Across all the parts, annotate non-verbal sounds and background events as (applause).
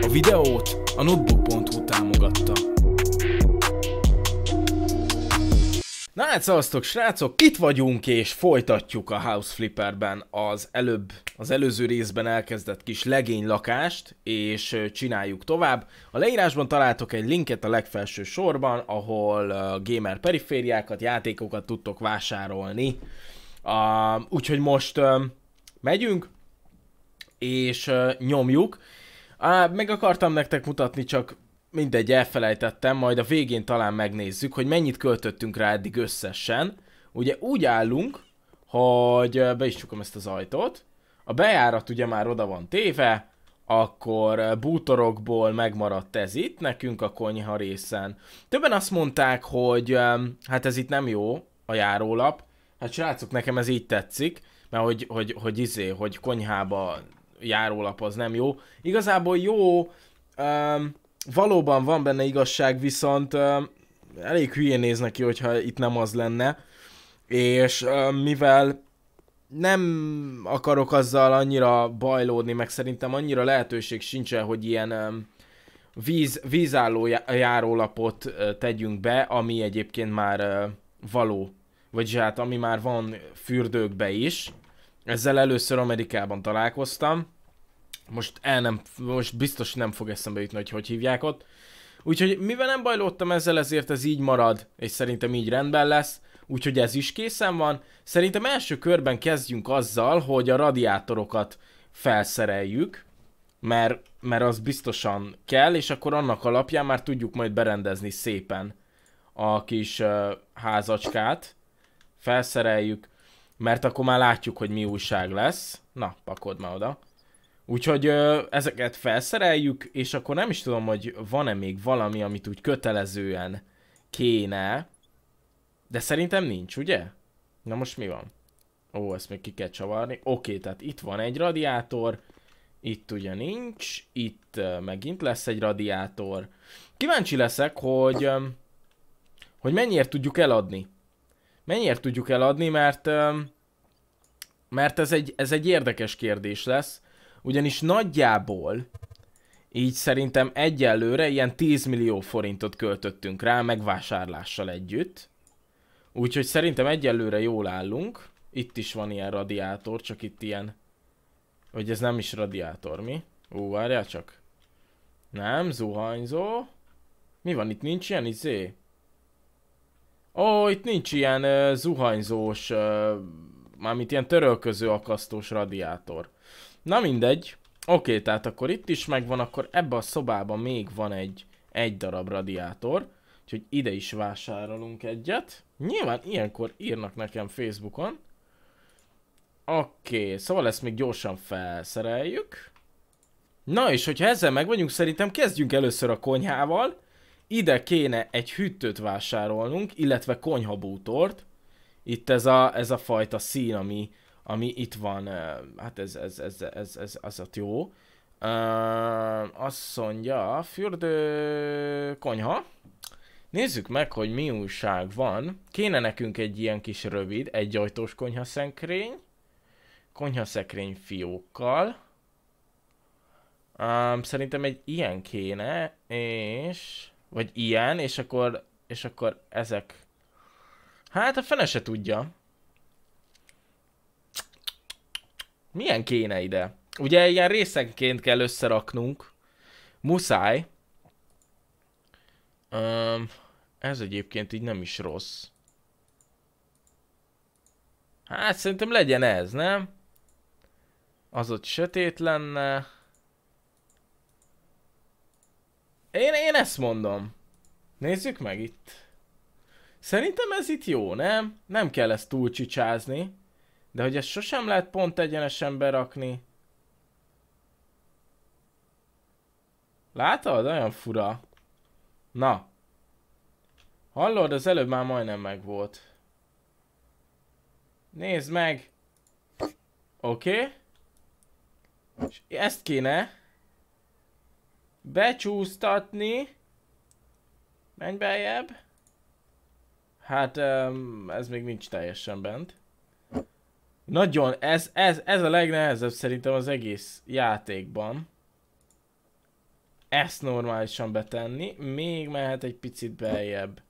A videót a notebook.hu támogatta. Na hát szavaztok srácok, itt vagyunk és folytatjuk a House Flipperben az előbb, az előző részben elkezdett kis legény lakást és csináljuk tovább. A leírásban találtok egy linket a legfelső sorban, ahol gamer perifériákat, játékokat tudtok vásárolni. Uh, úgyhogy most uh, megyünk, és uh, nyomjuk. Á, meg akartam nektek mutatni, csak mindegy, elfelejtettem, majd a végén talán megnézzük, hogy mennyit költöttünk rá eddig összesen. Ugye úgy állunk, hogy be is csukom ezt az ajtót, a bejárat ugye már oda van téve, akkor bútorokból megmaradt ez itt nekünk a konyha részen. Többen azt mondták, hogy hát ez itt nem jó, a járólap. Hát srácok, nekem ez így tetszik, mert hogy, hogy, hogy izé, hogy konyhába járólap az nem jó. Igazából jó, um, valóban van benne igazság, viszont um, elég hülyén néz neki, hogyha itt nem az lenne. És um, mivel nem akarok azzal annyira bajlódni, meg szerintem annyira lehetőség sincsen, hogy ilyen um, víz, vízálló járólapot uh, tegyünk be, ami egyébként már uh, való, vagy hát ami már van fürdőkbe is. Ezzel először Amerikában találkoztam, most el nem, most biztos nem fog eszembe jutni, hogy hogy hívják ott. Úgyhogy mivel nem bajlódtam ezzel, ezért ez így marad, és szerintem így rendben lesz. Úgyhogy ez is készen van. Szerintem első körben kezdjünk azzal, hogy a radiátorokat felszereljük, mert, mert az biztosan kell, és akkor annak alapján már tudjuk majd berendezni szépen a kis uh, házacskát. Felszereljük, mert akkor már látjuk, hogy mi újság lesz. Na, pakod már oda. Úgyhogy ö, ezeket felszereljük, és akkor nem is tudom, hogy van-e még valami, amit úgy kötelezően kéne, de szerintem nincs, ugye? Na most mi van? Ó, ezt még ki kell csavarni. Oké, tehát itt van egy radiátor, itt ugye nincs, itt ö, megint lesz egy radiátor. Kíváncsi leszek, hogy, Ö, hogy mennyiért tudjuk eladni. Mennyiért tudjuk eladni, mert Ö, mert ez egy, ez egy érdekes kérdés lesz. Ugyanis nagyjából így szerintem egyelőre ilyen 10 millió forintot költöttünk rá megvásárlással együtt. Úgyhogy szerintem egyelőre jól állunk. Itt is van ilyen radiátor, csak itt ilyen... Vagy ez nem is radiátor, mi? Ó, várjál csak. Nem, zuhanyzó. Mi van, itt nincs ilyen izé? Ó, itt nincs ilyen uh, zuhanyzós, uh, mármint ilyen törölköző akasztós radiátor. Na mindegy. Oké, okay, tehát akkor itt is megvan, akkor ebbe a szobában még van egy, egy darab radiátor. Úgyhogy ide is vásárolunk egyet. Nyilván ilyenkor írnak nekem Facebookon. Oké, okay, szóval ezt még gyorsan felszereljük. Na és hogyha ezzel meg vagyunk, szerintem kezdjünk először a konyhával. Ide kéne egy hűtőt vásárolnunk, illetve konyhabútort. Itt ez a, ez a fajta szín, ami, ami itt van, hát ez, ez, ez, ez, ez, ez, a jó. Uh, azt mondja, fürdő konyha. Nézzük meg, hogy mi újság van. Kéne nekünk egy ilyen kis rövid, egy ajtós konyhaszekrény. Konyhaszekrény fiókkal. Um, szerintem egy ilyen kéne, és... Vagy ilyen, és akkor, és akkor ezek... Hát a fene se tudja. Milyen kéne ide? Ugye ilyen részenként kell összeraknunk. Muszáj. Um, ez egyébként így nem is rossz. Hát szerintem legyen ez, nem? Az ott sötét lenne. Én, én ezt mondom. Nézzük meg itt. Szerintem ez itt jó, nem? Nem kell ezt túlcsicsázni. De hogy ezt sosem lehet pont egyenesen berakni. Látod? Olyan fura. Na. Hallod, az előbb már majdnem megvolt. Nézd meg! Oké. Okay. ezt kéne becsúsztatni. Menj beljebb. Hát ez még nincs teljesen bent. Nagyon, ez, ez, ez a legnehezebb szerintem az egész játékban. Ezt normálisan betenni, még mehet egy picit beljebb.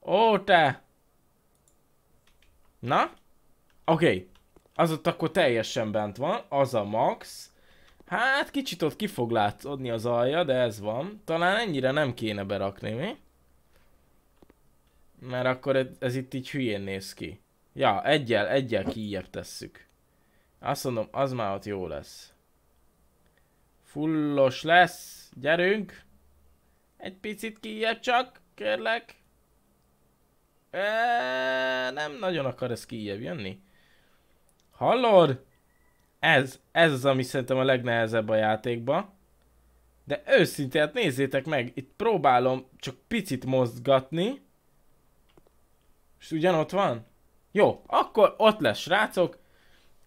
Ó, te! Na? Oké. Okay. Az ott akkor teljesen bent van, az a max. Hát kicsit ott ki fog látszódni az alja, de ez van. Talán ennyire nem kéne berakni, mi? Mert akkor ez, ez itt így hülyén néz ki. Ja, egyel, egyel kijebb tesszük. Azt mondom, az már ott jó lesz. Fullos lesz. Gyerünk. Egy picit kijebb csak, kérlek. Eee, nem nagyon akar ez kijebb jönni. Hallod? Ez, ez az, ami szerintem a legnehezebb a játékba. De őszintén, hát nézzétek meg, itt próbálom csak picit mozgatni. És ugyanott van? Jó, akkor ott lesz, srácok.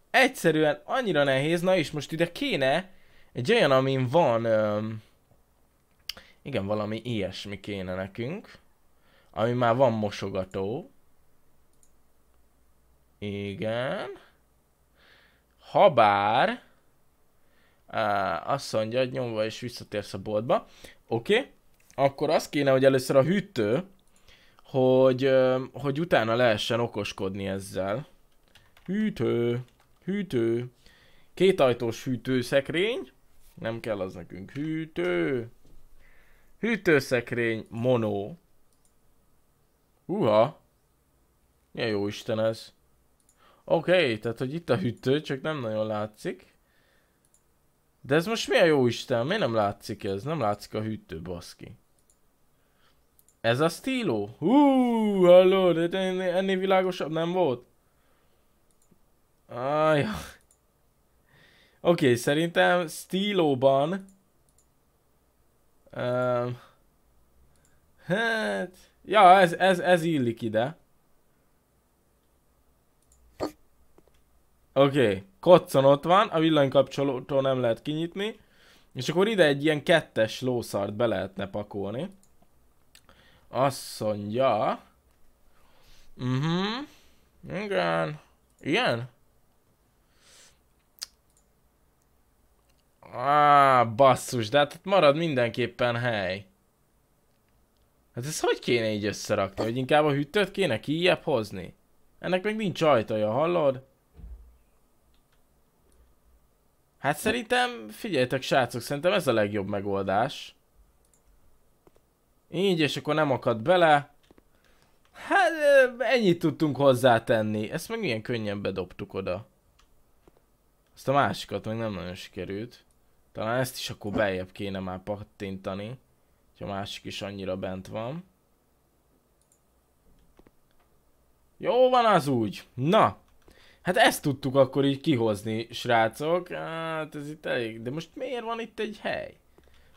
Egyszerűen annyira nehéz, na és most ide kéne egy olyan, amin van... Öm, igen, valami ilyesmi kéne nekünk. Ami már van mosogató. Igen. Habár... azt mondja, hogy nyomva és visszatérsz a boltba. Oké. Okay. Akkor azt kéne, hogy először a hűtő hogy, hogy utána lehessen okoskodni ezzel. Hűtő, hűtő, kétajtós hűtőszekrény, nem kell az nekünk, hűtő, hűtőszekrény, mono. Uha, milyen jó isten ez. Oké, okay, tehát hogy itt a hűtő, csak nem nagyon látszik. De ez most milyen jó isten, miért nem látszik ez? Nem látszik a hűtő, baszki. Ez a stíló? Hú, halló, de ennél világosabb nem volt? Aj. Oké, okay, szerintem stílóban... Um, hát... Ja, ez, ez, ez illik ide. Oké, okay. koccan ott van, a villanykapcsolótól nem lehet kinyitni. És akkor ide egy ilyen kettes lószart be lehetne pakolni. Azt mondja... Mhm. Uh -huh. Igen. Igen? Á, ah, basszus, de hát marad mindenképpen hely. Hát ezt hogy kéne így összerakni? Hogy inkább a hűtőt kéne kijebb hozni? Ennek még nincs ajtaja, hallod? Hát szerintem, figyeljetek srácok, szerintem ez a legjobb megoldás. Így, és akkor nem akad bele. Hát, ennyit tudtunk hozzátenni. Ezt meg milyen könnyen bedobtuk oda. Azt a másikat meg nem nagyon sikerült. Talán ezt is akkor beljebb kéne már pattintani. Ha a másik is annyira bent van. Jó van az úgy. Na. Hát ezt tudtuk akkor így kihozni, srácok. Hát ez itt elég. De most miért van itt egy hely?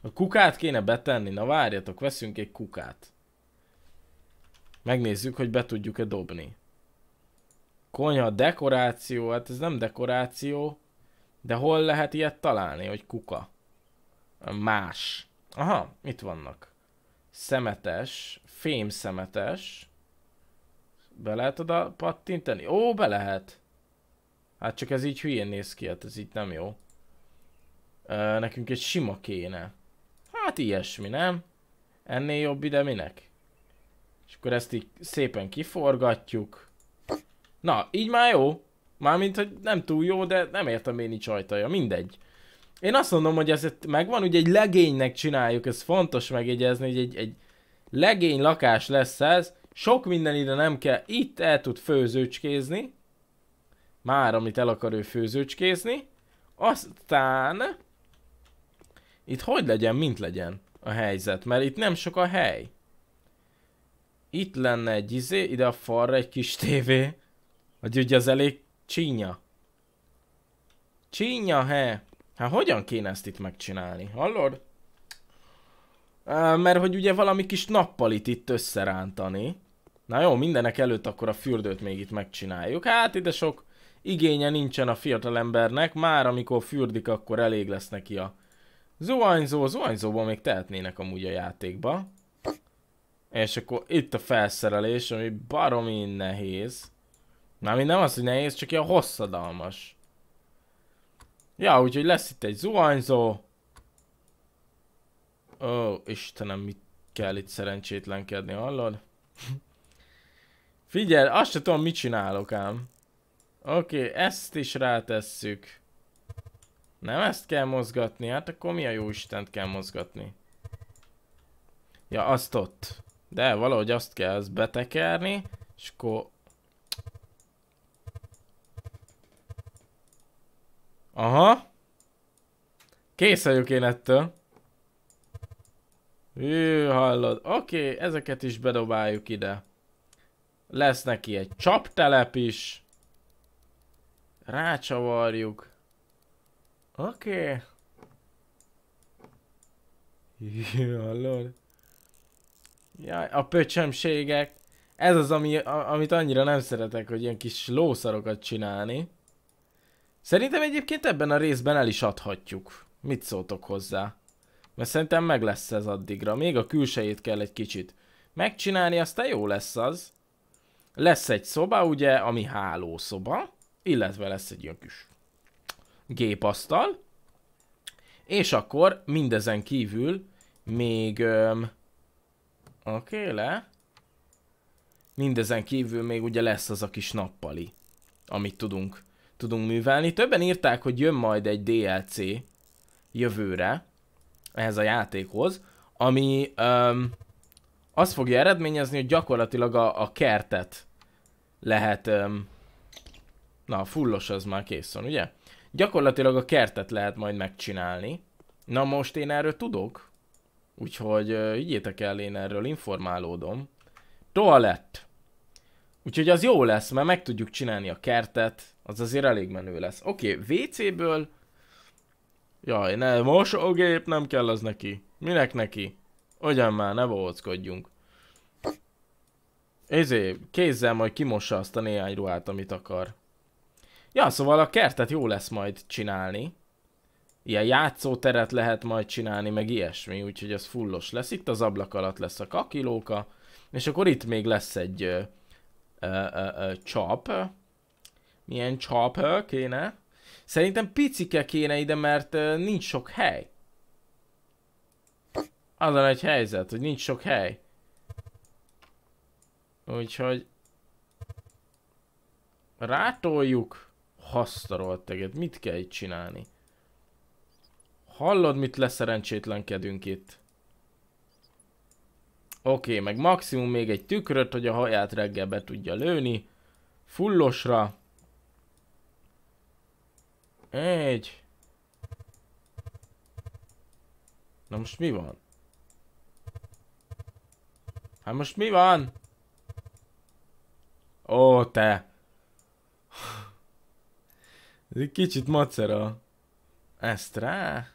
A kukát kéne betenni. Na várjatok, veszünk egy kukát. Megnézzük, hogy be tudjuk-e dobni. Konyha dekoráció, hát ez nem dekoráció. De hol lehet ilyet találni, hogy kuka? Más. Aha, itt vannak. Szemetes, fém szemetes. Be lehet oda pattintani? Ó, be lehet. Hát csak ez így hülyén néz ki, hát ez így nem jó. Ö, nekünk egy sima kéne hát ilyesmi, nem? Ennél jobb ide minek? És akkor ezt így szépen kiforgatjuk. Na, így már jó. Mármint, hogy nem túl jó, de nem értem én nincs ajtaja, mindegy. Én azt mondom, hogy ez megvan, ugye egy legénynek csináljuk, ez fontos megjegyezni, hogy egy, egy legény lakás lesz ez, sok minden ide nem kell, itt el tud főzőcskézni, már amit el akar ő főzőcskézni, aztán itt hogy legyen, mint legyen a helyzet, mert itt nem sok a hely. Itt lenne egy izé, ide a falra egy kis tévé. a ugye az elég csínya. Csínya, he. Hát hogyan kéne ezt itt megcsinálni, hallod? Mert hogy ugye valami kis nappalit itt összerántani. Na jó, mindenek előtt akkor a fürdőt még itt megcsináljuk. Hát ide sok igénye nincsen a fiatalembernek, már amikor fürdik, akkor elég lesz neki a Zuhanyzó, zuhanyzóban még tehetnének amúgy a játékba. És akkor itt a felszerelés, ami baromi nehéz. Mármint nem az, hogy nehéz, csak ilyen hosszadalmas. Ja, úgyhogy lesz itt egy zuhanyzó. Ó, Istenem, mit kell itt szerencsétlenkedni, hallod? Figyelj, azt se tudom, mit csinálok ám. Oké, okay, ezt is rátesszük. Nem ezt kell mozgatni, hát akkor mi a jó Istent kell mozgatni? Ja, azt ott. De valahogy azt kell ezt betekerni, és akkor... Aha. Kész vagyok én ettől. Hű, hallod. Oké, okay, ezeket is bedobáljuk ide. Lesz neki egy csaptelep is. Rácsavarjuk. Oké. Okay. Hallod? Jaj, a pöcsömségek. Ez az, ami, a, amit annyira nem szeretek, hogy ilyen kis lószarokat csinálni. Szerintem egyébként ebben a részben el is adhatjuk. Mit szóltok hozzá? Mert szerintem meg lesz ez addigra. Még a külsejét kell egy kicsit megcsinálni, aztán jó lesz az. Lesz egy szoba, ugye, ami hálószoba, illetve lesz egy ilyen kis gépasztal, és akkor mindezen kívül még... Öm, Oké, okay, le. Mindezen kívül még ugye lesz az a kis nappali, amit tudunk, tudunk művelni. Többen írták, hogy jön majd egy DLC jövőre ehhez a játékhoz, ami öm, azt fogja eredményezni, hogy gyakorlatilag a, a kertet lehet... Öm, na, fullos az már kész van, ugye? Gyakorlatilag a kertet lehet majd megcsinálni. Na most én erről tudok. Úgyhogy higgyétek el, én erről informálódom. Toalett. Úgyhogy az jó lesz, mert meg tudjuk csinálni a kertet. Az azért elég menő lesz. Oké, okay, WC-ből... Jaj, ne, mosógép nem kell az neki. Minek neki? Ugyan már, ne bohockodjunk. Ezé, kézzel majd kimossa azt a néhány ruhát, amit akar. Ja, szóval a kertet jó lesz majd csinálni. Ilyen játszóteret lehet majd csinálni, meg ilyesmi, úgyhogy ez fullos lesz. Itt az ablak alatt lesz a kakilóka, és akkor itt még lesz egy ö, ö, ö, ö, csap. Milyen csap kéne? Szerintem picike kéne ide, mert ö, nincs sok hely. Az a nagy helyzet, hogy nincs sok hely. Úgyhogy... Rátoljuk. Hasztarolt teged, mit kell itt csinálni? Hallod, mit leszerencsétlenkedünk itt? Oké, okay, meg maximum még egy tükröt, hogy a haját reggel be tudja lőni. Fullosra. Egy. Na most mi van? Hát most mi van? Ó, te. Ez egy kicsit macera. Ezt rá?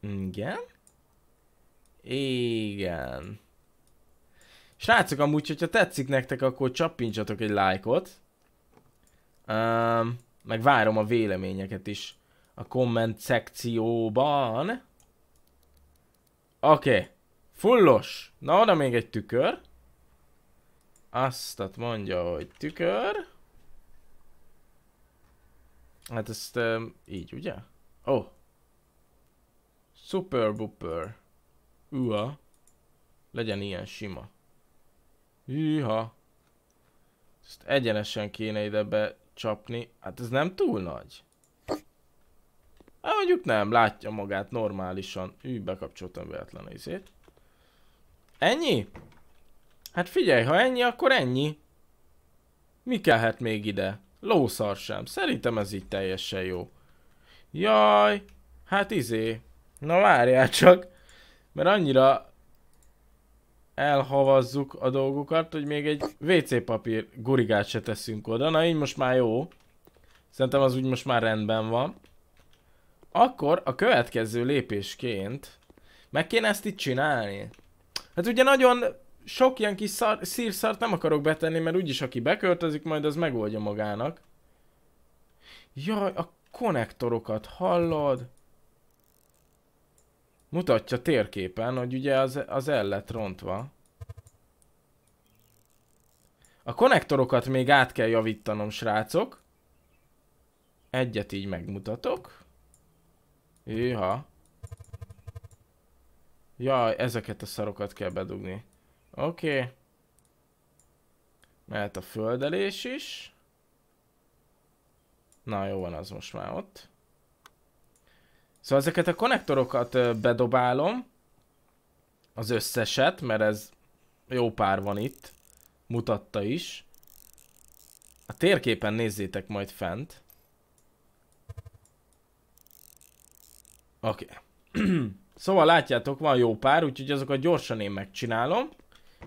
Igen? Igen. Srácok, amúgy, hogyha tetszik nektek, akkor csapincsatok egy lájkot. Um, meg várom a véleményeket is a komment szekcióban. Oké. Okay. Fullos. Na, oda még egy tükör. Azt mondja, hogy tükör. Hát ezt um, így, ugye? Ó. Oh. Super Booper. Ua. Legyen ilyen sima. Hűha. Ezt egyenesen kéne ide becsapni. Hát ez nem túl nagy. Hát mondjuk nem, látja magát normálisan. Hű, bekapcsoltam véletlen izét. Ennyi? Hát figyelj, ha ennyi, akkor ennyi. Mi kellhet még ide? Lószar sem. Szerintem ez így teljesen jó. Jaj, hát izé. Na várjál csak, mert annyira elhavazzuk a dolgokat, hogy még egy WC papír gurigát se teszünk oda. Na így most már jó. Szerintem az úgy most már rendben van. Akkor a következő lépésként meg kéne ezt itt csinálni. Hát ugye nagyon sok ilyen kis szar, szírszart nem akarok betenni, mert úgyis aki beköltözik, majd az megoldja magának. Jaj, a konnektorokat hallod? Mutatja térképen, hogy ugye az, az el lett rontva. A konnektorokat még át kell javítanom, srácok. Egyet így megmutatok. Iha. Jaj, ezeket a szarokat kell bedugni. Oké. Okay. Mert a földelés is. Na, jó van az most már ott. Szóval ezeket a konnektorokat bedobálom. Az összeset, mert ez jó pár van itt. Mutatta is. A térképen nézzétek majd fent. Oké. Okay. (clears throat) szóval látjátok, van jó pár, úgyhogy azokat gyorsan én megcsinálom.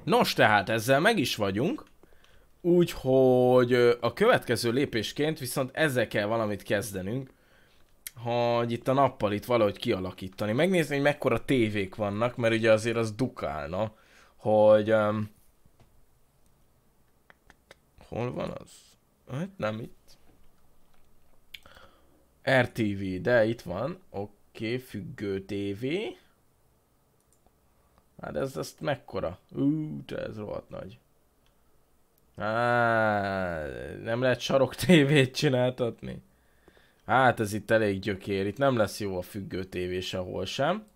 Nos, tehát ezzel meg is vagyunk. Úgyhogy a következő lépésként viszont ezzel kell valamit kezdenünk, hogy itt a nappalit valahogy kialakítani. Megnézni, hogy mekkora tévék vannak, mert ugye azért az dukálna, hogy... Um, hol van az? Hát nem itt. RTV, de itt van. Oké, okay, függő tévé. Hát ez, ez mekkora? Ú, te ez rohadt nagy. Á, nem lehet sarok (laughs) tévét csináltatni. Hát ez itt elég gyökér, itt nem lesz jó a függő tévé sehol sem.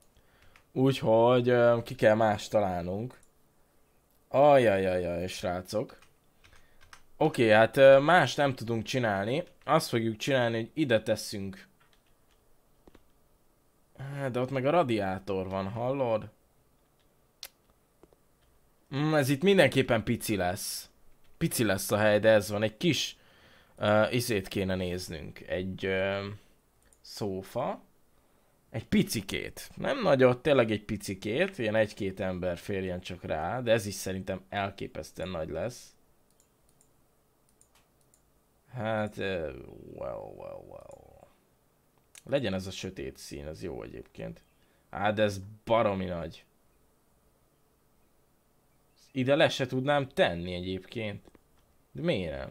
Úgyhogy ki kell más találnunk. Ajajajaj, srácok. Oké, hát más nem tudunk csinálni. Azt fogjuk csinálni, hogy ide tesszünk. De ott meg a radiátor van, hallod? Mm, ez itt mindenképpen pici lesz. Pici lesz a hely, de ez van. Egy kis uh, izét kéne néznünk. Egy uh, szófa. Egy picikét. Nem nagyot, tényleg egy picikét. Ilyen egy-két ember férjen csak rá, de ez is szerintem elképesztően nagy lesz. Hát, uh, wow, wow, wow. Legyen ez a sötét szín, ez jó egyébként. Á, de ez baromi nagy ide le se tudnám tenni egyébként. De miért nem?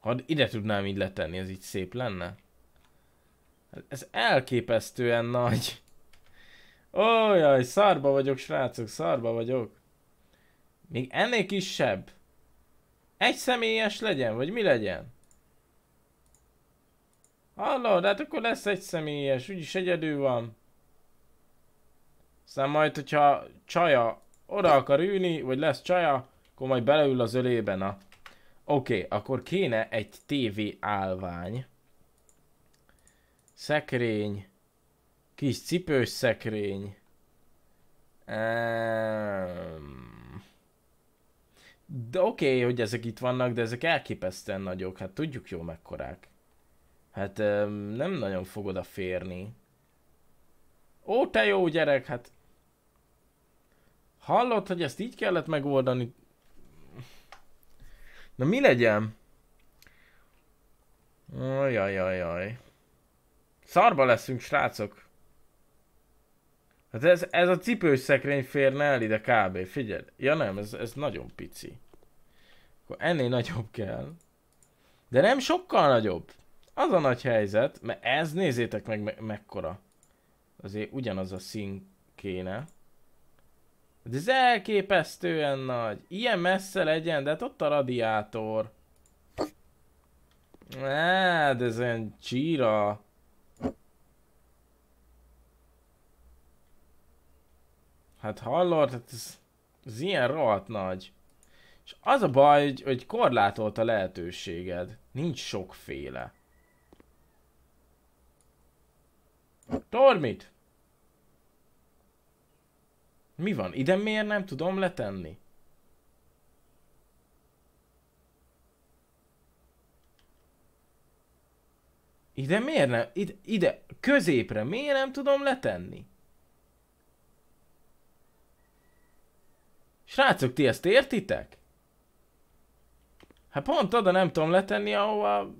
Ha ide tudnám így letenni, az így szép lenne. Ez elképesztően nagy. Ó, oh, jaj, szarba vagyok, srácok, szarba vagyok. Még ennél kisebb. Egy személyes legyen, vagy mi legyen? Hallod, hát akkor lesz egy személyes, úgyis egyedül van. Aztán majd, hogyha csaja oda akar ülni, vagy lesz csaja, akkor majd beleül az ölébe, na. Oké, okay, akkor kéne egy TV állvány. Szekrény. Kis cipős szekrény. Um, de oké, okay, hogy ezek itt vannak, de ezek elképesztően nagyok. Hát tudjuk jó mekkorák. Hát um, nem nagyon a férni. Ó, te jó gyerek, hát Hallott, hogy ezt így kellett megoldani? Na mi legyen? Ajajajaj. Szarba leszünk, srácok. Hát ez, ez a cipős szekrény férne el ide kb. Figyelj. Ja nem, ez, ez nagyon pici. Akkor ennél nagyobb kell. De nem sokkal nagyobb. Az a nagy helyzet, mert ez nézzétek meg me mekkora. Azért ugyanaz a szín kéne. De hát ez elképesztően nagy. Ilyen messze legyen, de hát ott a radiátor. Á, hát, de ez olyan csíra. Hát hallod, hát ez, ez ilyen rohadt nagy. És az a baj, hogy, hogy korlátolt a lehetőséged. Nincs sokféle. Tormit! Mi van? Ide miért nem tudom letenni? Ide miért nem? Ide, ide középre miért nem tudom letenni? Srácok, ti ezt értitek? Hát pont oda nem tudom letenni, ahova...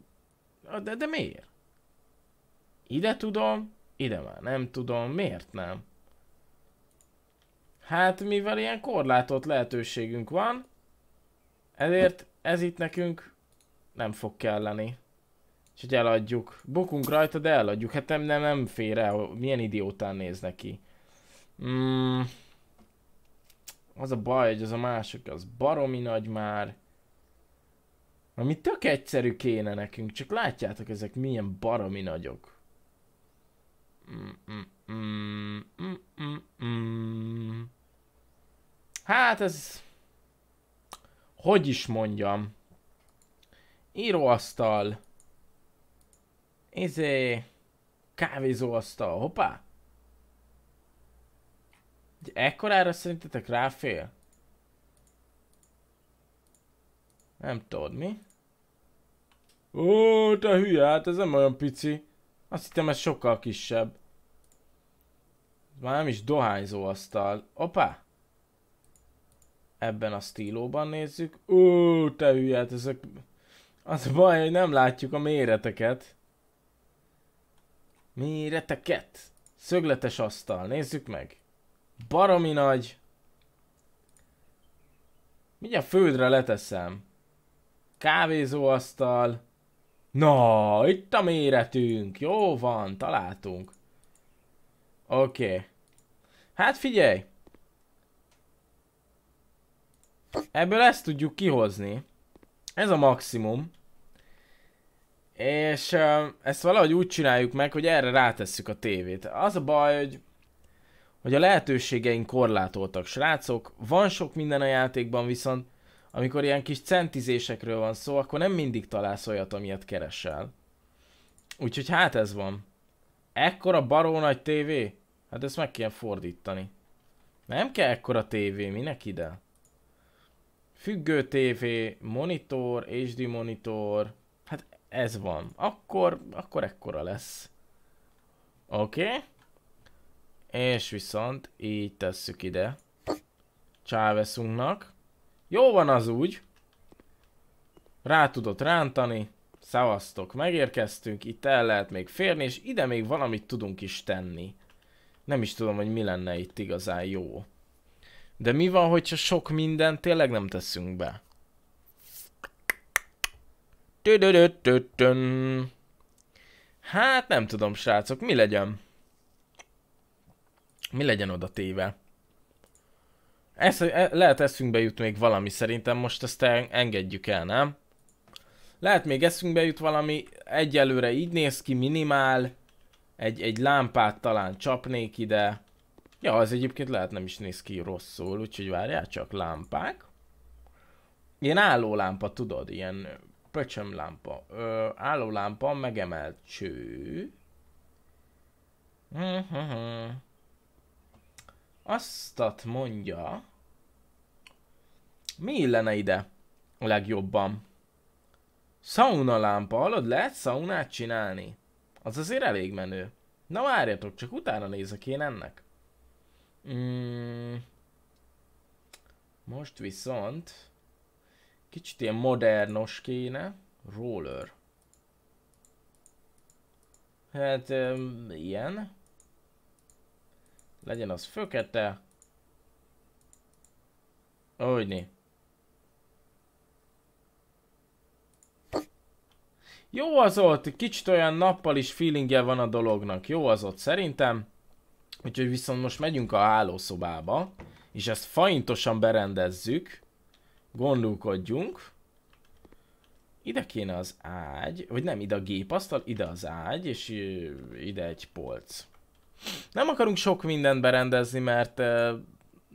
De, de miért? Ide tudom, ide már nem tudom, miért nem? Hát mivel ilyen korlátott lehetőségünk van, ezért ez itt nekünk nem fog kelleni. És hogy eladjuk. Bukunk rajta, de eladjuk. Hát nem, nem, nem fér el. Milyen idiótán néz neki. Mm. Az a baj, hogy az a másik, az baromi nagy már. Ami tök egyszerű kéne nekünk, csak látjátok ezek milyen baromi nagyok. Mm-mm-mm-mm-mm-mm. Hmm, hmm, hmm, Hát ez... Hogy is mondjam? Íróasztal. Izé... Kávézóasztal. Hoppá! Ekkorára szerintetek ráfél? Nem tudod mi? Ó, te hülye, hát ez nem olyan pici. Azt hittem ez sokkal kisebb. Már nem is dohányzó asztal. Opa! ebben a stílóban nézzük. Ó, te hülyát, ezek... Az a baj, hogy nem látjuk a méreteket. Méreteket! Szögletes asztal, nézzük meg. Baromi nagy. Mindjárt földre leteszem. Kávézóasztal. Na, itt a méretünk. Jó van, találtunk. Oké. Okay. Hát figyelj, Ebből ezt tudjuk kihozni. Ez a maximum. És ezt valahogy úgy csináljuk meg, hogy erre rátesszük a tévét. Az a baj, hogy, hogy a lehetőségeink korlátoltak, srácok. Van sok minden a játékban, viszont amikor ilyen kis centizésekről van szó, akkor nem mindig találsz olyat, amilyet keresel. Úgyhogy hát ez van. Ekkora baró nagy tévé? Hát ezt meg kell fordítani. Nem kell ekkora tévé, minek ide? Függő TV monitor, HD monitor, hát ez van. Akkor, akkor ekkora lesz. Oké? Okay? És viszont így tesszük ide. Chávesunknak. Jó van az úgy. Rá tudott rántani. Szavaztok, megérkeztünk, itt el lehet még férni, és ide még valamit tudunk is tenni. Nem is tudom, hogy mi lenne itt igazán jó. De mi van, hogyha sok mindent tényleg nem teszünk be? Hát nem tudom, srácok, mi legyen? Mi legyen oda téve? Ezt, e, lehet eszünkbe jut még valami, szerintem most ezt engedjük el, nem? Lehet még eszünkbe jut valami, egyelőre így néz ki, minimál. Egy, egy lámpát talán csapnék ide. Ja, az egyébként lehet nem is néz ki rosszul, úgyhogy várjál csak lámpák. Ilyen álló lámpa, tudod, ilyen pöcsöm lámpa. Ö, álló lámpa, megemelt cső. Mhm. Aztat mondja, mi illene ide a legjobban? Sauna lámpa, hallod? Lehet szaunát csinálni? Az azért elég menő. Na várjatok, csak utána nézek én ennek. Mm. Most viszont kicsit ilyen modernos kéne. Roller. Hát, um, ilyen. Legyen az fekete. Ahogyni. Jó az ott, kicsit olyan nappal is feelingje van a dolognak. Jó az ott szerintem. Úgyhogy viszont most megyünk a hálószobába, és ezt faintosan berendezzük, gondolkodjunk. Ide kéne az ágy, vagy nem, ide a gépasztal, ide az ágy, és ide egy polc. Nem akarunk sok mindent berendezni, mert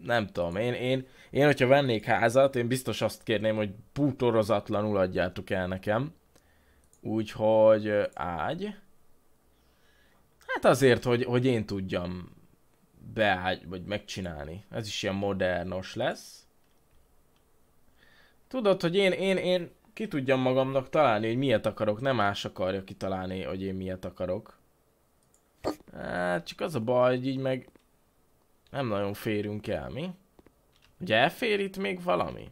nem tudom, én, én, én hogyha vennék házat, én biztos azt kérném, hogy bútorozatlanul adjátok el nekem. Úgyhogy ágy. Hát azért, hogy, hogy én tudjam beágy, vagy megcsinálni. Ez is ilyen modernos lesz. Tudod, hogy én, én, én ki tudjam magamnak találni, hogy miért akarok, nem más akarja kitalálni, hogy én miért akarok. Hát csak az a baj, hogy így meg nem nagyon férünk el, mi? Ugye elfér itt még valami?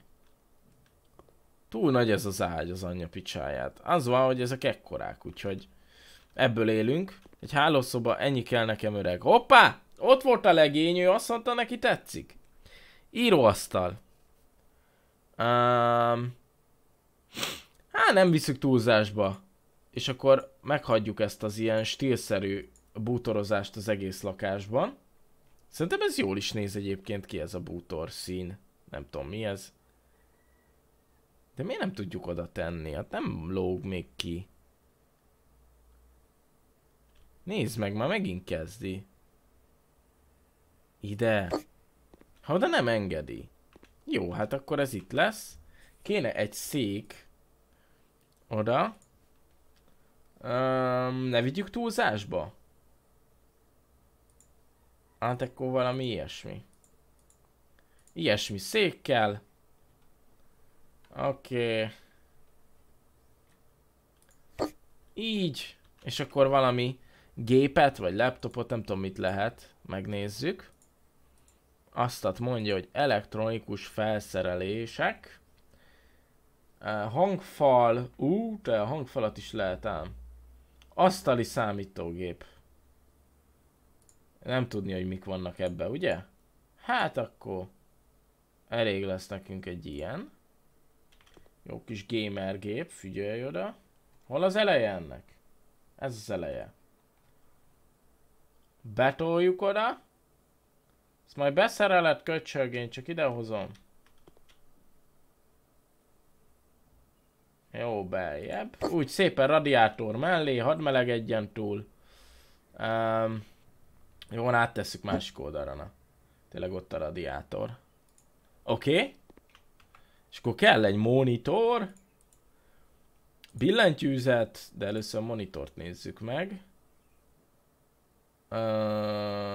Túl nagy ez az ágy az anyja picsáját. Az van, hogy ezek ekkorák, úgyhogy... Ebből élünk. Egy hálószoba, ennyi kell nekem öreg. Hoppá! Ott volt a legény, ő azt mondta, neki tetszik. Íróasztal. Um, hát nem viszük túlzásba. És akkor meghagyjuk ezt az ilyen stílszerű bútorozást az egész lakásban. Szerintem ez jól is néz egyébként ki ez a bútor szín. Nem tudom mi ez. De miért nem tudjuk oda tenni? Hát nem lóg még ki. Nézd meg, már megint kezdi. Ide. Ha oda nem engedi. Jó, hát akkor ez itt lesz. Kéne egy szék. Oda. Um, ne vigyük túlzásba? Hát akkor valami ilyesmi. Ilyesmi székkel. Oké. Okay. Így. És akkor valami gépet, vagy laptopot, nem tudom mit lehet, megnézzük. Aztat mondja, hogy elektronikus felszerelések. Hangfal, ú, te a hangfalat is lehet ám. Asztali számítógép. Nem tudni, hogy mik vannak ebbe, ugye? Hát akkor elég lesz nekünk egy ilyen. Jó kis gamer gép, figyelj oda. Hol az eleje ennek? Ez az eleje. Betoljuk oda. Ezt majd beszerelet köcsög, én csak idehozom. Jó, beljebb. Úgy szépen radiátor mellé, hadd melegedjen túl. Um, ehm, jó, áttesszük másik oldalra, na. Tényleg ott a radiátor. Oké. Okay. És akkor kell egy monitor. Billentyűzet, de először a monitort nézzük meg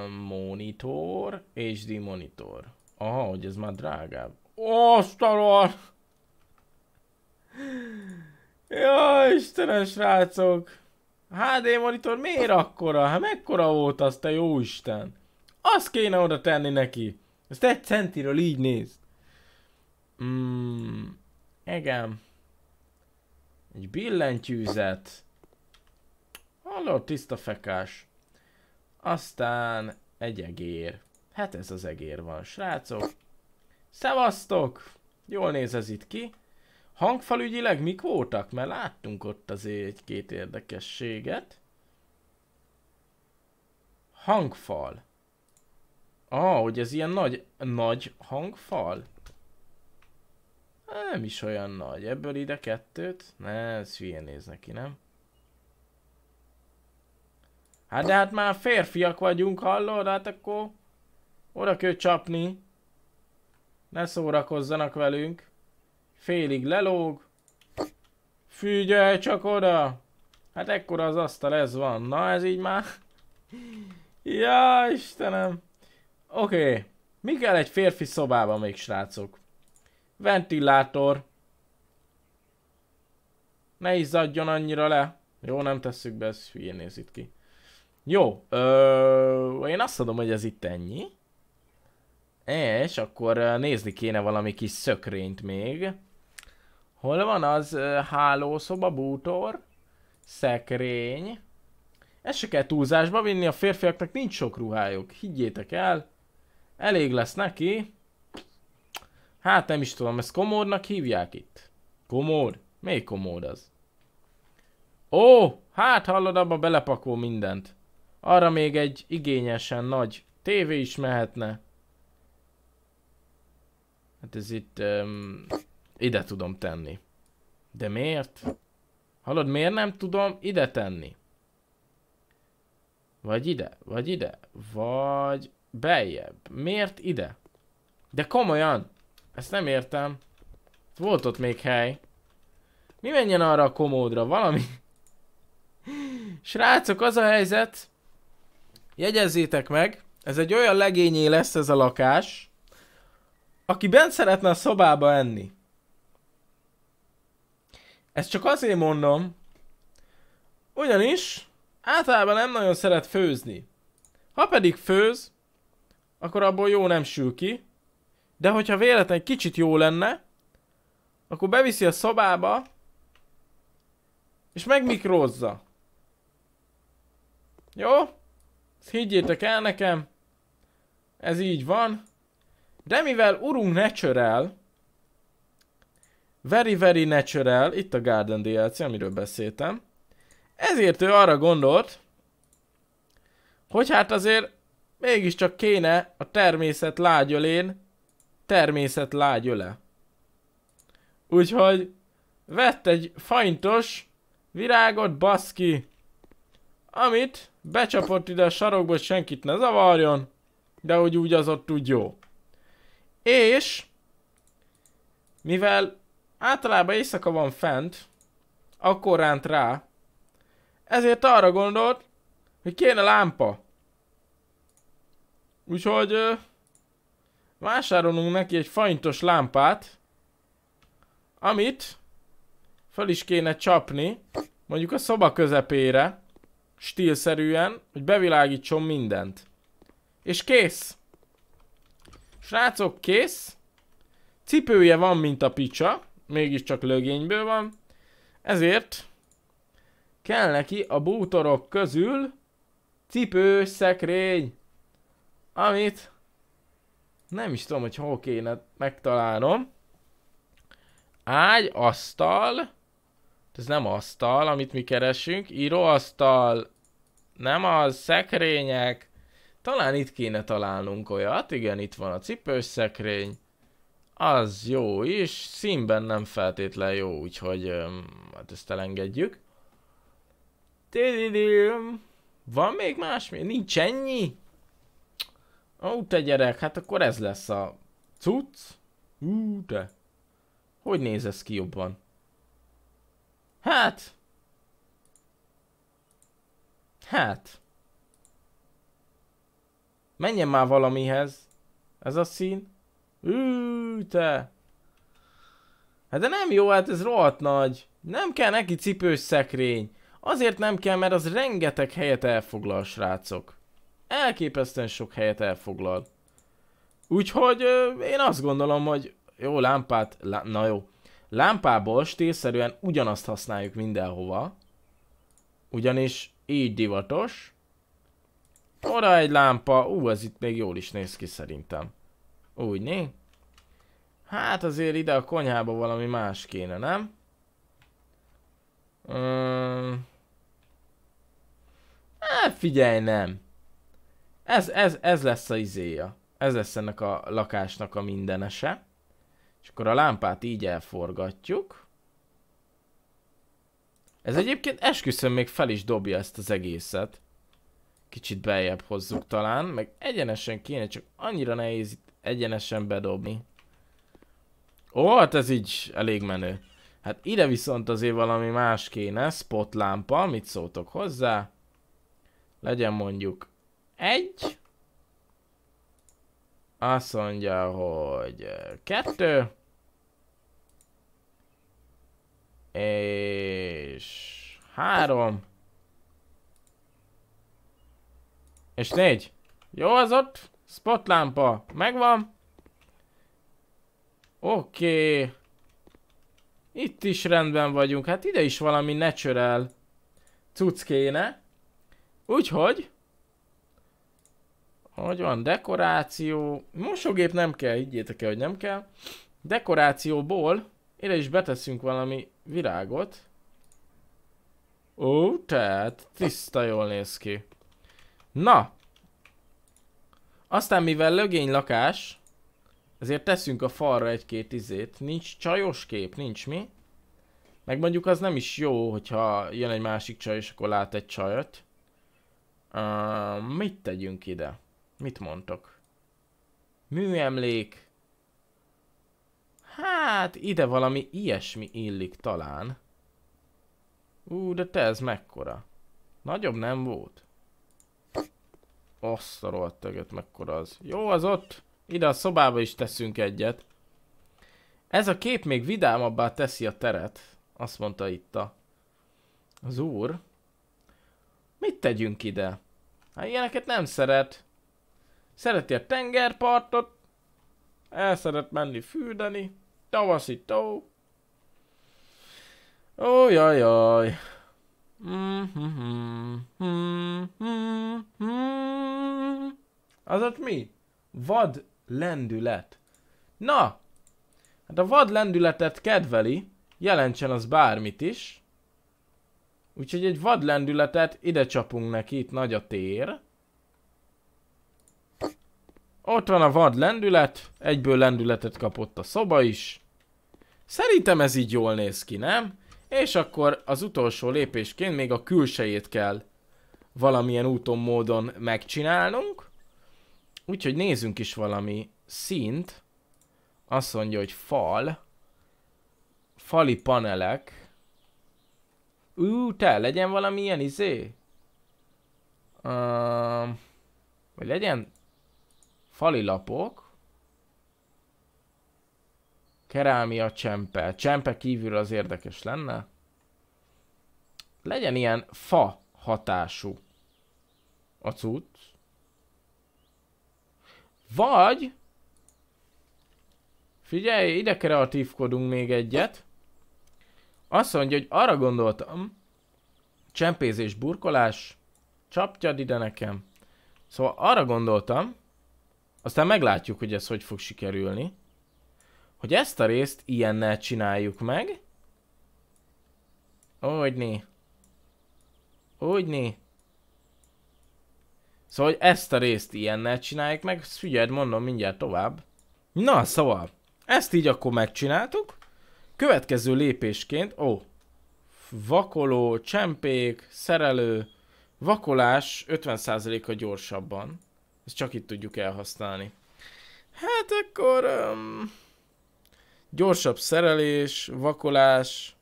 monitor, HD monitor. Aha, hogy ez már drágább. Osztalor! Jaj, Istenem, srácok! HD monitor miért akkora? Hát mekkora volt az, te jó Isten? Azt kéne oda tenni neki. Ezt egy centiről így néz. Mmm, igen. Egy billentyűzet. Hallod, tiszta fekás. Aztán egy egér. Hát ez az egér van, srácok. Szevasztok! Jól néz ez itt ki. Hangfalügyileg mik voltak? Mert láttunk ott azért egy-két érdekességet. Hangfal. Ah, hogy ez ilyen nagy, nagy hangfal? Nem is olyan nagy. Ebből ide kettőt? Ne, ez néz neki, nem? Hát de hát már férfiak vagyunk, hallod? Hát akkor oda kell csapni. Ne szórakozzanak velünk. Félig lelóg. Figyelj csak oda! Hát ekkora az asztal, ez van. Na ez így már... Ja, Istenem! Oké. Okay. Mi kell egy férfi szobába még, srácok? Ventilátor. Ne izzadjon annyira le. Jó, nem tesszük be, ez hülyén néz ki. Jó, ö, én azt mondom, hogy ez itt ennyi. És akkor nézni kéne valami kis szökrényt még. Hol van az hálószoba, bútor, szekrény? Ezt se kell túlzásba vinni, a férfiaknak nincs sok ruhájuk, higgyétek el. Elég lesz neki. Hát nem is tudom, ezt komódnak hívják itt. Komód? Még komód az? Ó, hát hallod, abba belepakol mindent. Arra még egy igényesen nagy tévé is mehetne. Hát ez itt um, ide tudom tenni. De miért? Hallod, miért nem tudom ide tenni? Vagy ide, vagy ide, vagy beljebb. Miért ide? De komolyan, ezt nem értem. Volt ott még hely. Mi menjen arra a komódra? Valami... (laughs) Srácok, az a helyzet, Jegyezzétek meg, ez egy olyan legényé lesz ez a lakás, aki bent szeretne a szobába enni. Ezt csak azért mondom, ugyanis általában nem nagyon szeret főzni. Ha pedig főz, akkor abból jó nem sül ki, de hogyha véletlen kicsit jó lenne, akkor beviszi a szobába, és megmikrózza. Jó? Higgyétek el nekem, ez így van. De mivel urunk natural, very very natural, itt a Garden DLC, amiről beszéltem, ezért ő arra gondolt, hogy hát azért mégiscsak kéne a természet lágyölén természet lágyöle. Úgyhogy vett egy fajtos virágot baszki, amit becsapott ide a sarokba, hogy senkit ne zavarjon, de hogy úgy az ott úgy jó. És, mivel általában éjszaka van fent, akkor ránt rá, ezért arra gondolt, hogy kéne lámpa. Úgyhogy ö, vásárolunk neki egy fajtos lámpát, amit fel is kéne csapni, mondjuk a szoba közepére stílszerűen, hogy bevilágítson mindent. És kész. Srácok, kész. Cipője van, mint a picsa. Mégiscsak lögényből van. Ezért kell neki a bútorok közül cipő szekrény. Amit nem is tudom, hogy hol kéne megtalálnom. Ágy, asztal, Hát ez nem asztal, amit mi keresünk. Íróasztal, nem az, szekrények. Talán itt kéne találnunk olyat. Igen, itt van a cipős szekrény. Az jó is, színben nem feltétlen jó, úgyhogy öm, hát ezt elengedjük. Van még más? Nincs ennyi? Ó, te gyerek, hát akkor ez lesz a cucc. Ú, de. Hogy néz ez ki jobban? Hát... Hát... Menjen már valamihez. Ez a szín. Ű, te. Hát de nem jó, hát ez rohadt nagy. Nem kell neki cipős szekrény. Azért nem kell, mert az rengeteg helyet elfoglal, srácok. Elképesztően sok helyet elfoglal. Úgyhogy ö, én azt gondolom, hogy jó lámpát, lá na jó, Lámpából stílszerűen ugyanazt használjuk mindenhova, ugyanis így divatos. Oda egy lámpa, ú, ez itt még jól is néz ki szerintem. Úgy, né? Hát azért ide a konyhába valami más kéne, nem? Hmm. Hát figyelj, nem. Ez, ez, ez lesz a izéja. Ez lesz ennek a lakásnak a mindenese. És akkor a lámpát így elforgatjuk. Ez hát- egyébként esküszöm még fel is dobja ezt az egészet. Kicsit beljebb hozzuk talán, meg egyenesen kéne, csak annyira nehéz itt egyenesen bedobni. Ó, hát ez így elég menő. Hát ide viszont azért valami más kéne, spotlámpa, mit szóltok hozzá? Legyen mondjuk egy. Azt mondja, hogy kettő. És... Három. És négy. Jó az ott. Spotlámpa. Megvan. Oké. Okay. Itt is rendben vagyunk. Hát ide is valami natural cucc kéne. Úgyhogy... Hogy van, dekoráció... Mosógép nem kell, higgyétek el, hogy nem kell. Dekorációból ide is beteszünk valami virágot. Ó, tehát tiszta jól néz ki. Na! Aztán mivel lögény lakás, ezért teszünk a falra egy-két izét. Nincs csajos kép, nincs mi. Meg mondjuk az nem is jó, hogyha jön egy másik csaj, és akkor lát egy csajot. Uh, mit tegyünk ide? Mit mondtok? Műemlék. Hát, ide valami ilyesmi illik talán. Ú, de te ez mekkora? Nagyobb nem volt? a tögött mekkora az. Jó, az ott. Ide a szobába is teszünk egyet. Ez a kép még vidámabbá teszi a teret. Azt mondta itt a... Az úr. Mit tegyünk ide? Hát ilyeneket nem szeret. Szereti a tengerpartot. El szeret menni fürdeni tavaszi tó. jaj. Az ott mi? Vad lendület. Na! Hát a vad lendületet kedveli, jelentsen az bármit is. Úgyhogy egy vad lendületet ide csapunk neki, itt nagy a tér. Ott van a vad lendület, egyből lendületet kapott a szoba is. Szerintem ez így jól néz ki, nem? És akkor az utolsó lépésként még a külsejét kell valamilyen úton, módon megcsinálnunk. Úgyhogy nézzünk is valami szint. Azt mondja, hogy fal. Fali panelek. Ú, te, legyen valami ilyen izé? Uh, vagy legyen fali lapok. Kerámia, csempe. Csempe kívül az érdekes lenne. Legyen ilyen fa hatású a cucc. Vagy... Figyelj, ide kreatívkodunk még egyet. Azt mondja, hogy arra gondoltam. Csempézés, burkolás. Csapjad ide nekem. Szóval arra gondoltam. Aztán meglátjuk, hogy ez hogy fog sikerülni hogy ezt a részt ilyennel csináljuk meg. Úgyni. Úgyni. Szóval, hogy ezt a részt ilyennel csináljuk meg, figyeld, mondom mindjárt tovább. Na, szóval, ezt így akkor megcsináltuk. Következő lépésként, ó, vakoló, csempék, szerelő, vakolás 50%-a gyorsabban. Ezt csak itt tudjuk elhasználni. Hát akkor... Um... Gyorsabb szerelés, vakolás.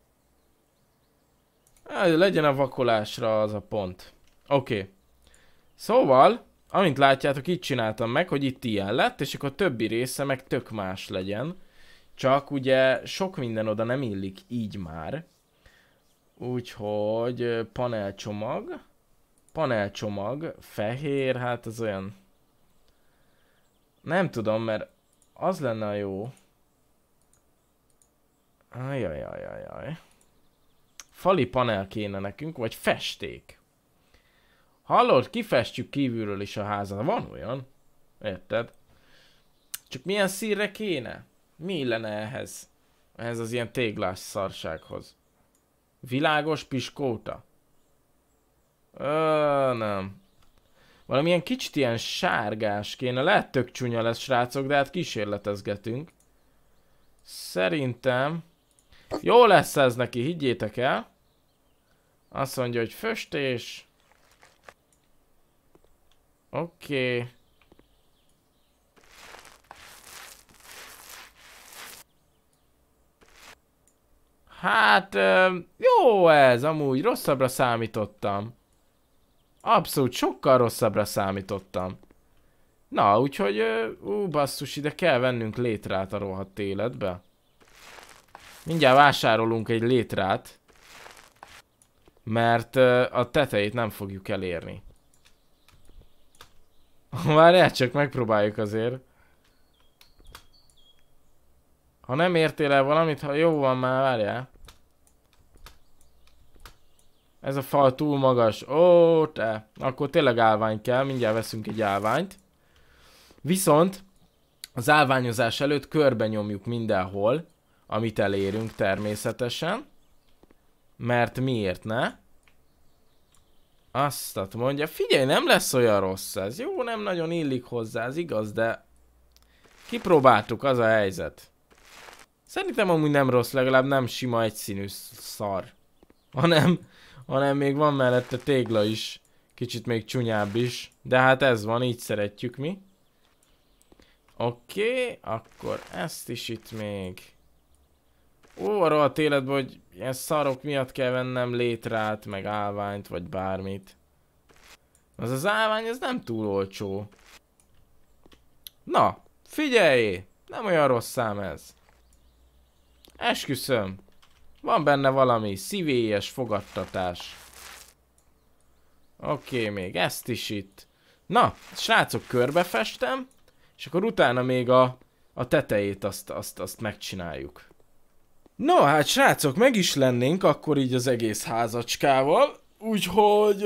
Hát, legyen a vakolásra az a pont. Oké. Okay. Szóval, amint látjátok, itt csináltam meg, hogy itt ilyen lett, és akkor a többi része meg tök más legyen. Csak ugye sok minden oda nem illik így már. Úgyhogy panelcsomag. Panelcsomag, fehér, hát ez olyan... Nem tudom, mert az lenne a jó. Ajajajajaj. Fali panel kéne nekünk, vagy festék. Hallod, kifestjük kívülről is a házat. Van olyan. Érted? Csak milyen színre kéne? Mi illene ehhez? Ehhez az ilyen téglás szarsághoz. Világos piskóta? Ö, nem. Valamilyen kicsit ilyen sárgás kéne. Lehet tök csúnya lesz, srácok, de hát kísérletezgetünk. Szerintem... Jó lesz ez neki, higgyétek el. Azt mondja, hogy föstés. Oké. Okay. Hát, jó ez amúgy, rosszabbra számítottam. Abszolút, sokkal rosszabbra számítottam. Na, úgyhogy, ú, basszus, ide kell vennünk létrát a rohadt életbe. Mindjárt vásárolunk egy létrát. Mert a tetejét nem fogjuk elérni. (laughs) Várjál csak, megpróbáljuk azért. Ha nem értél el valamit, ha jó van már, várjál. Ez a fal túl magas. Ó, te. Akkor tényleg állvány kell, mindjárt veszünk egy állványt. Viszont az állványozás előtt körben nyomjuk mindenhol amit elérünk természetesen. Mert miért ne? Azt mondja, figyelj, nem lesz olyan rossz ez. Jó, nem nagyon illik hozzá, ez igaz, de kipróbáltuk, az a helyzet. Szerintem amúgy nem rossz, legalább nem sima egyszínű szar. Hanem, hanem még van mellette tégla is. Kicsit még csúnyább is. De hát ez van, így szeretjük mi. Oké, okay, akkor ezt is itt még óvaró a téledbe, hogy ilyen szarok miatt kell vennem létrát, meg állványt, vagy bármit. Az az állvány, ez nem túl olcsó. Na, figyelj! Nem olyan rossz szám ez. Esküszöm. Van benne valami szívélyes fogadtatás. Oké, okay, még ezt is itt. Na, srácok, körbefestem, és akkor utána még a, a tetejét azt, azt, azt megcsináljuk. No, hát srácok, meg is lennénk akkor így az egész házacskával, úgyhogy...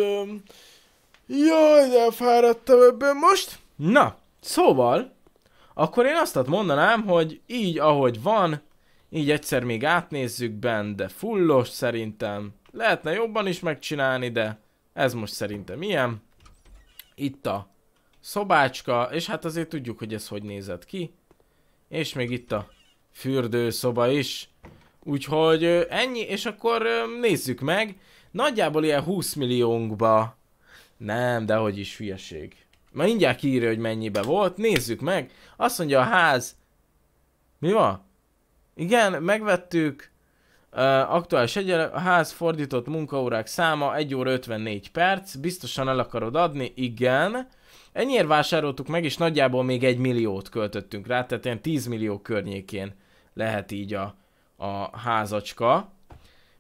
jaj, de fáradtam ebben most! Na, szóval, akkor én azt mondanám, hogy így ahogy van, így egyszer még átnézzük benne, de fullos szerintem. Lehetne jobban is megcsinálni, de ez most szerintem ilyen. Itt a szobácska, és hát azért tudjuk, hogy ez hogy nézett ki. És még itt a fürdőszoba is. Úgyhogy ennyi, és akkor nézzük meg. Nagyjából ilyen 20 milliónkba. Nem, de hogy is hülyeség. Ma mindjárt kiírja, hogy mennyibe volt. Nézzük meg. Azt mondja a ház. Mi van? Igen, megvettük. Uh, aktuális egy a ház fordított munkaórák száma 1 óra 54 perc, biztosan el akarod adni, igen. Ennyiért vásároltuk meg, és nagyjából még 1 milliót költöttünk rá, tehát ilyen 10 millió környékén lehet így a, a házacska.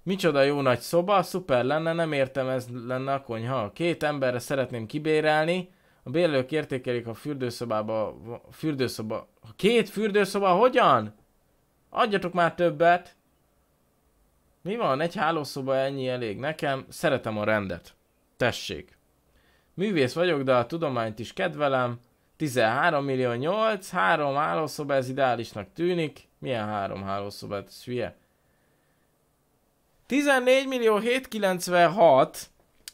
Micsoda jó nagy szoba, szuper lenne, nem értem ez lenne a konyha. Két emberre szeretném kibérelni, a bérlők értékelik a fürdőszobába, a fürdőszoba... A két fürdőszoba hogyan? Adjatok már többet! Mi van? Egy hálószoba ennyi elég nekem. Szeretem a rendet. Tessék. Művész vagyok, de a tudományt is kedvelem. 13 millió 8, 3 hálószoba, ez ideálisnak tűnik. Milyen 3 hálószoba, ez hülye? 14 millió 796,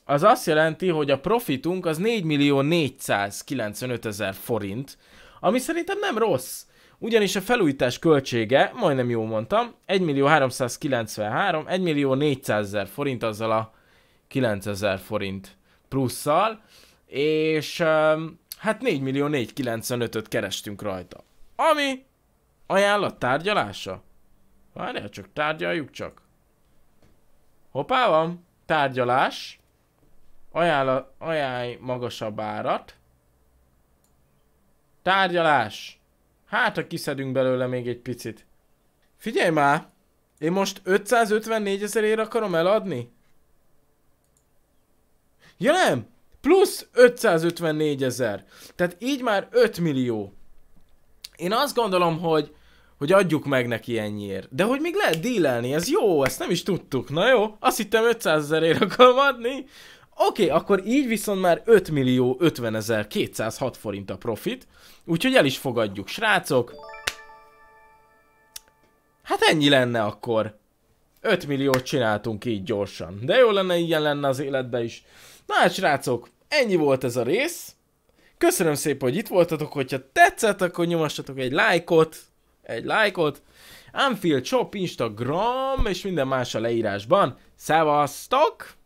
az azt jelenti, hogy a profitunk az 4 millió 495 ezer forint, ami szerintem nem rossz. Ugyanis a felújítás költsége, majdnem jól mondtam, 1 millió 393, 1 millió 400 ezer forint azzal a 9000 forint plusszal, és um, hát 4 millió 495-öt kerestünk rajta. Ami ajánlat tárgyalása? Várjál hát csak, tárgyaljuk csak. Hoppá van, tárgyalás. Ajánla, ajánlj magasabb árat. Tárgyalás. Hát, ha kiszedünk belőle még egy picit. Figyelj már, én most 554 ezerért akarom eladni? Ja nem, Plusz 554 ezer. Tehát így már 5 millió. Én azt gondolom, hogy, hogy adjuk meg neki ennyiért. De hogy még lehet dílelni, ez jó, ezt nem is tudtuk. Na jó, azt hittem 500 ezerért akarom adni. Oké, okay, akkor így viszont már 5 millió 50 ezer 206 forint a profit. Úgyhogy el is fogadjuk, srácok. Hát ennyi lenne akkor. 5 milliót csináltunk így gyorsan. De jó lenne, ilyen lenne az életben is. Na hát srácok, ennyi volt ez a rész. Köszönöm szépen, hogy itt voltatok, hogyha tetszett, akkor nyomassatok egy lájkot, egy lájkot. Anfield Shop, Instagram és minden más a leírásban. Szevasztok!